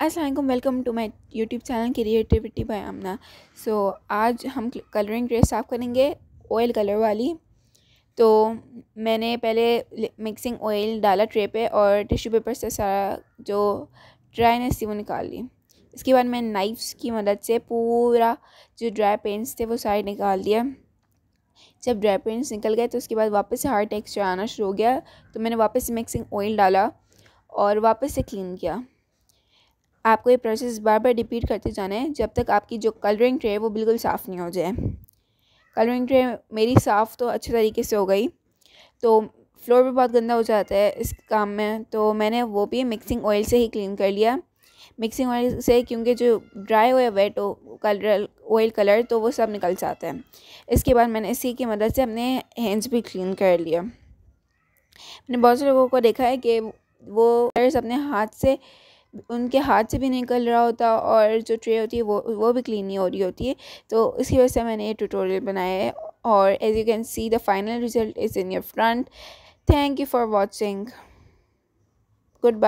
Aslam welcome to my YouTube channel creativity by Amna so आज हम colouring dress साफ़ करेंगे ऑयल कलर वाली तो मैंने पहले मिक्सिंग ऑयल डाला ट्रे पे और टिश्यू पेपर से सारा जो ड्राइनेस थी वो निकाल ली इसके बाद मैं नाइफ्स की मदद से पूरा जो ड्राई पेंट्स थे वो सारे निकाल दिया जब ड्राई पेंट्स निकल गए तो उसके बाद वापस से हार्ड टेक्सचर आना शुरू हो गया तो मैंने वापस मिक्सिंग ऑयल डाला और वापस से क्लीन किया आपको ये प्रोसेस बार बार रिपीट करते जाना है जब तक आपकी जो कलरिंग ट्रे है वो बिल्कुल साफ़ नहीं हो जाए कलरिंग ट्रे मेरी साफ़ तो अच्छे तरीके से हो गई तो फ्लोर भी बहुत गंदा हो जाता है इस काम में तो मैंने वो भी मिक्सिंग ऑयल से ही क्लीन कर लिया मिक्सिंग ऑयल से क्योंकि जो ड्राई हुए वेट कलर ऑयल कलर तो वो सब निकल जाता है इसके बाद मैंने इसी की मदद से अपने हैंड्स भी क्लीन कर लिया मैंने बहुत से लोगों को देखा है कि वो अपने हाथ से उनके हाथ से भी निकल रहा होता और जो ट्रे होती है वो वो भी क्लीन नहीं हो रही होती है तो इसी वजह से मैंने ये ट्यूटोरियल बनाया है और as you can see the final result is in your front thank you for watching good bye